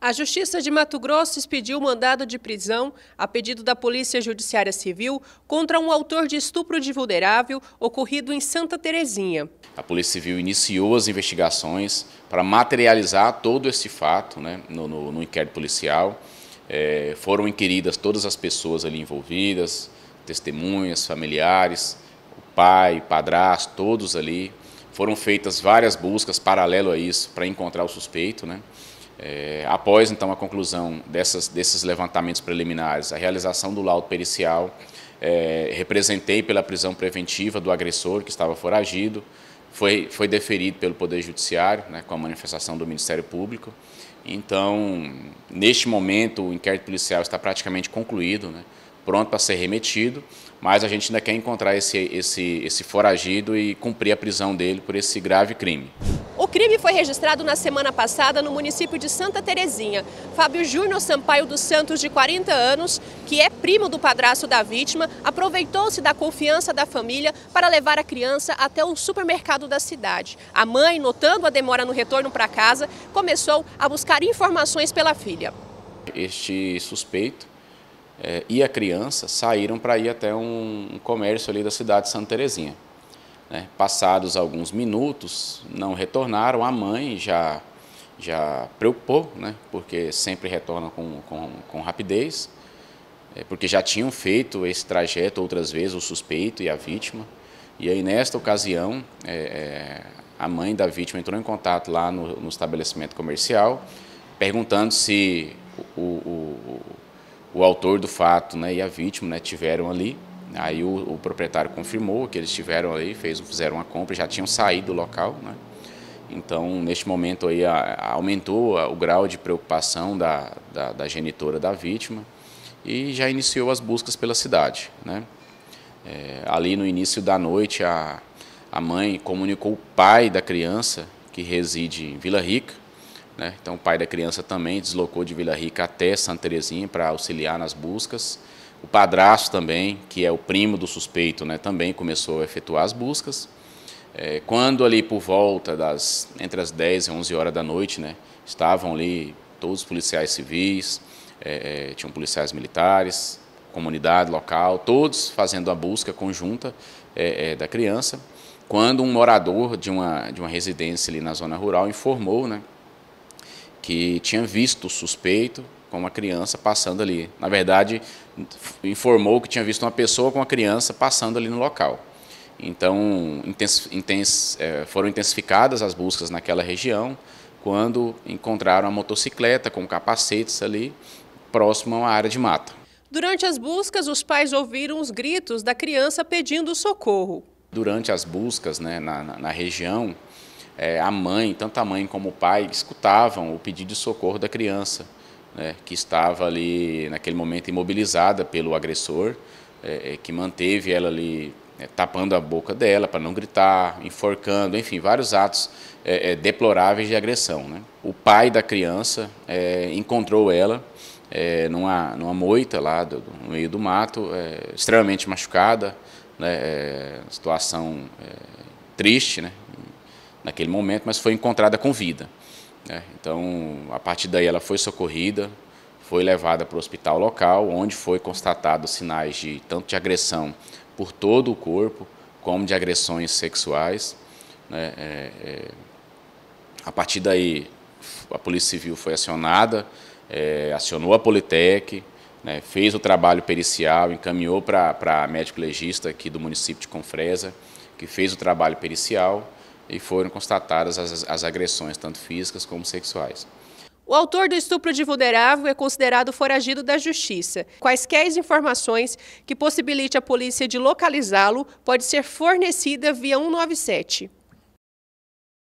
A Justiça de Mato Grosso expediu mandado de prisão, a pedido da Polícia Judiciária Civil, contra um autor de estupro de vulnerável ocorrido em Santa Terezinha. A Polícia Civil iniciou as investigações para materializar todo esse fato né, no, no, no inquérito policial. É, foram inquiridas todas as pessoas ali envolvidas, testemunhas, familiares, o pai, padrasto, todos ali. Foram feitas várias buscas paralelo a isso para encontrar o suspeito, né? É, após, então, a conclusão dessas, desses levantamentos preliminares, a realização do laudo pericial, é, representei pela prisão preventiva do agressor que estava foragido, foi, foi deferido pelo Poder Judiciário, né, com a manifestação do Ministério Público. Então, neste momento, o inquérito policial está praticamente concluído, né, pronto para ser remetido, mas a gente ainda quer encontrar esse, esse, esse foragido e cumprir a prisão dele por esse grave crime. O crime foi registrado na semana passada no município de Santa Terezinha. Fábio Júnior Sampaio dos Santos, de 40 anos, que é primo do padrasto da vítima, aproveitou-se da confiança da família para levar a criança até o supermercado da cidade. A mãe, notando a demora no retorno para casa, começou a buscar informações pela filha. Este suspeito é, e a criança saíram para ir até um comércio ali da cidade de Santa Terezinha. Né? Passados alguns minutos, não retornaram, a mãe já, já preocupou, né? porque sempre retorna com, com, com rapidez, é, porque já tinham feito esse trajeto outras vezes, o suspeito e a vítima. E aí, nesta ocasião, é, é a mãe da vítima entrou em contato lá no, no estabelecimento comercial, perguntando se o, o, o, o autor do fato né, e a vítima né, tiveram ali. Aí o, o, proprietário confirmou que eles tiveram aí, fez, fizeram a compra, já tinham saído do local, né? Então, neste momento aí, a, aumentou o grau de preocupação da, da, da, genitora da vítima e já iniciou as buscas pela cidade, né? É, ali no início da noite, a, a mãe comunicou o pai da criança, que reside em Vila Rica, né? Então, o pai da criança também deslocou de Vila Rica até Santa Terezinha para auxiliar nas buscas. O padrasto também, que é o primo do suspeito, né, também começou a efetuar as buscas. É, quando ali por volta das entre as 10 e 11 horas da noite, né, estavam ali todos os policiais civis, é, é tinham policiais militares, comunidade local, todos fazendo a busca conjunta é, é, da criança. Quando um morador de uma, de uma residência ali na zona rural informou, né, que tinha visto o suspeito com uma criança passando ali. Na verdade, informou que tinha visto uma pessoa com uma criança passando ali no local. Então, intens, intens, é, foram intensificadas as buscas naquela região quando encontraram a motocicleta com capacetes ali próximo a uma área de mata. Durante as buscas, os pais ouviram os gritos da criança pedindo socorro. Durante as buscas né, na, na, na região, é, a mãe, tanto a mãe como o pai, escutavam o pedido de socorro da criança, né, que estava ali naquele momento imobilizada pelo agressor, é, é que manteve ela ali é, tapando a boca dela para não gritar, enforcando, enfim, vários atos é, é deploráveis de agressão. Né? O pai da criança é, encontrou ela é, numa, numa moita lá do, no meio do mato, extremamente machucada, né, situação triste, né? naquele momento, mas foi encontrada com vida. Né? Então, a partir daí, ela foi socorrida, foi levada para o hospital local, onde foi constatado sinais de tanto de agressão por todo o corpo, como de agressões sexuais. Né? É, é, a partir daí, a Polícia Civil foi acionada, é, acionou a Politec, né, fez o trabalho pericial, encaminhou para médico legista aqui do município de Confresa, que fez o trabalho pericial e foram constatadas as, as agressões, tanto físicas como sexuais. O autor do estupro de vulnerável é considerado foragido da justiça. Quaisquer informações que possibilite a polícia de localizá-lo pode ser fornecida via 197.